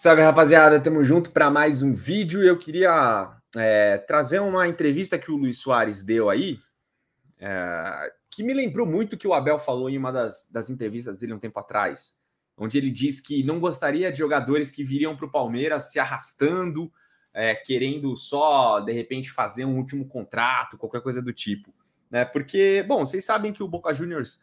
Salve, rapaziada. Tamo junto para mais um vídeo. Eu queria é, trazer uma entrevista que o Luiz Soares deu aí, é, que me lembrou muito o que o Abel falou em uma das, das entrevistas dele um tempo atrás, onde ele diz que não gostaria de jogadores que viriam para o Palmeiras se arrastando, é, querendo só, de repente, fazer um último contrato, qualquer coisa do tipo. Né? Porque, bom, vocês sabem que o Boca Juniors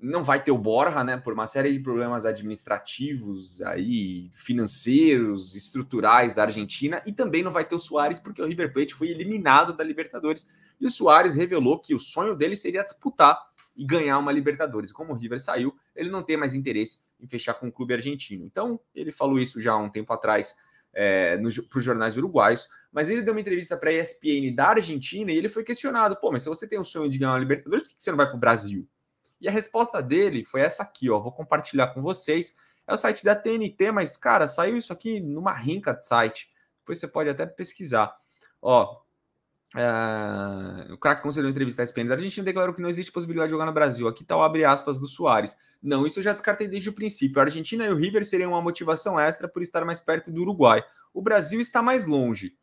não vai ter o Borja, né? Por uma série de problemas administrativos, aí financeiros, estruturais da Argentina, e também não vai ter o Soares, porque o River Plate foi eliminado da Libertadores. E o Soares revelou que o sonho dele seria disputar e ganhar uma Libertadores. Como o River saiu, ele não tem mais interesse em fechar com o clube argentino. Então, ele falou isso já há um tempo atrás é, para os jornais uruguaios, mas ele deu uma entrevista para a ESPN da Argentina e ele foi questionado: pô, mas se você tem um sonho de ganhar uma Libertadores, por que você não vai para o Brasil? E a resposta dele foi essa aqui, ó. Vou compartilhar com vocês. É o site da TNT, mas, cara, saiu isso aqui numa rinca de site. Depois você pode até pesquisar. Ó, ah, o craque concedeu entrevista à SPN da Argentina declarou que não existe possibilidade de jogar no Brasil. Aqui está o abre aspas do Soares. Não, isso eu já descartei desde o princípio. A Argentina e o River seriam uma motivação extra por estar mais perto do Uruguai. O Brasil está mais longe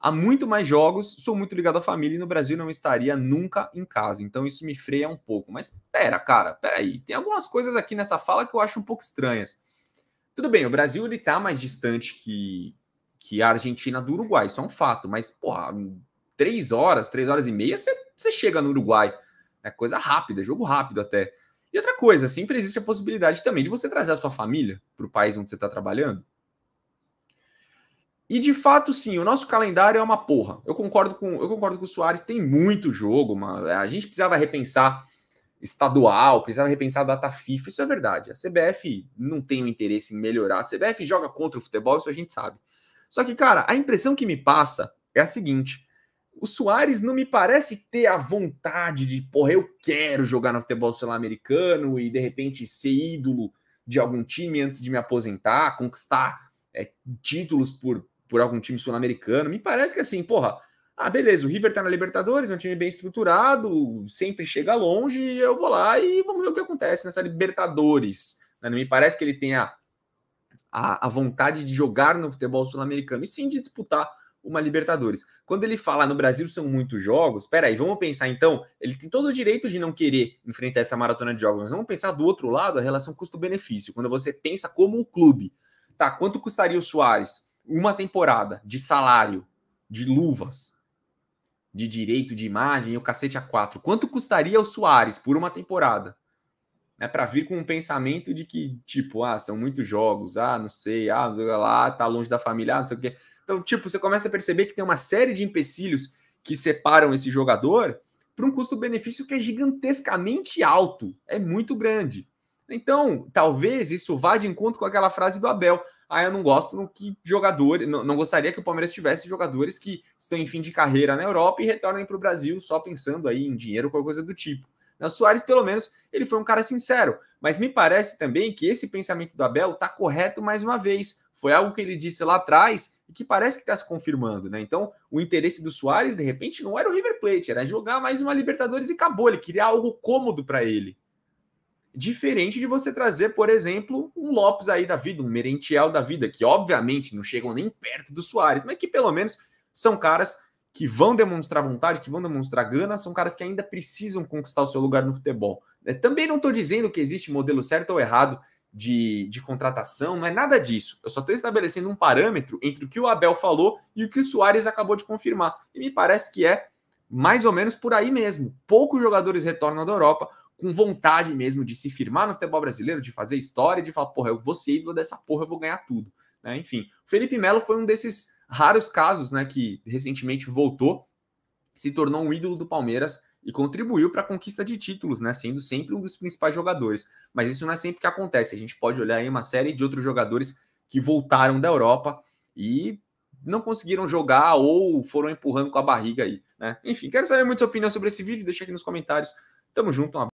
há muito mais jogos, sou muito ligado à família e no Brasil não estaria nunca em casa. Então isso me freia um pouco. Mas pera, cara, peraí. Tem algumas coisas aqui nessa fala que eu acho um pouco estranhas. Tudo bem, o Brasil ele tá mais distante que, que a Argentina do Uruguai, isso é um fato. Mas, porra, três horas, três horas e meia, você chega no Uruguai. É coisa rápida, jogo rápido até. E outra coisa, sempre existe a possibilidade também de você trazer a sua família para o país onde você está trabalhando. E de fato, sim, o nosso calendário é uma porra. Eu concordo com, eu concordo com o Soares, tem muito jogo, mas A gente precisava repensar estadual, precisava repensar a data FIFA, isso é verdade. A CBF não tem o um interesse em melhorar. A CBF joga contra o futebol, isso a gente sabe. Só que, cara, a impressão que me passa é a seguinte: o Soares não me parece ter a vontade de, porra, eu quero jogar no futebol sul-americano e de repente ser ídolo de algum time antes de me aposentar, conquistar é, títulos por por algum time sul-americano. Me parece que assim, porra, ah, beleza, o River tá na Libertadores, é um time bem estruturado, sempre chega longe, eu vou lá e vamos ver o que acontece nessa Libertadores. Não né? me parece que ele tenha a, a vontade de jogar no futebol sul-americano, e sim de disputar uma Libertadores. Quando ele fala no Brasil são muitos jogos, peraí, vamos pensar então, ele tem todo o direito de não querer enfrentar essa maratona de jogos, mas vamos pensar do outro lado a relação custo-benefício. Quando você pensa como o clube, tá? Quanto custaria o Soares? uma temporada de salário, de luvas, de direito de imagem, o cacete a quatro. Quanto custaria o Soares por uma temporada? Né, para vir com um pensamento de que, tipo, ah, são muitos jogos, ah, não sei, ah, lá, tá longe da família, ah, não sei o quê. Então, tipo, você começa a perceber que tem uma série de empecilhos que separam esse jogador para um custo-benefício que é gigantescamente alto, é muito grande. Então, talvez isso vá de encontro com aquela frase do Abel. Ah, eu não gosto que jogadores, não, não gostaria que o Palmeiras tivesse jogadores que estão em fim de carreira na Europa e retornem para o Brasil só pensando aí em dinheiro, qualquer coisa do tipo. Na né, Soares, pelo menos, ele foi um cara sincero. Mas me parece também que esse pensamento do Abel está correto mais uma vez. Foi algo que ele disse lá atrás e que parece que está se confirmando, né? Então, o interesse do Soares, de repente, não era o River Plate, era jogar mais uma Libertadores e acabou. Ele queria algo cômodo para ele. Diferente de você trazer, por exemplo, um Lopes aí da vida, um Merentiel da vida, que obviamente não chegam nem perto do Soares, mas que pelo menos são caras que vão demonstrar vontade, que vão demonstrar gana, são caras que ainda precisam conquistar o seu lugar no futebol. É, também não estou dizendo que existe modelo certo ou errado de, de contratação, não é nada disso. Eu só estou estabelecendo um parâmetro entre o que o Abel falou e o que o Soares acabou de confirmar. E me parece que é mais ou menos por aí mesmo. Poucos jogadores retornam da Europa, com vontade mesmo de se firmar no futebol brasileiro, de fazer história, de falar, porra, eu vou ser ídolo dessa porra, eu vou ganhar tudo. Né? Enfim, o Felipe Melo foi um desses raros casos né, que recentemente voltou, se tornou um ídolo do Palmeiras e contribuiu para a conquista de títulos, né, sendo sempre um dos principais jogadores. Mas isso não é sempre que acontece, a gente pode olhar aí uma série de outros jogadores que voltaram da Europa e não conseguiram jogar ou foram empurrando com a barriga aí, né? Enfim, quero saber muito sua opinião sobre esse vídeo, deixa aqui nos comentários. Tamo junto, um abraço.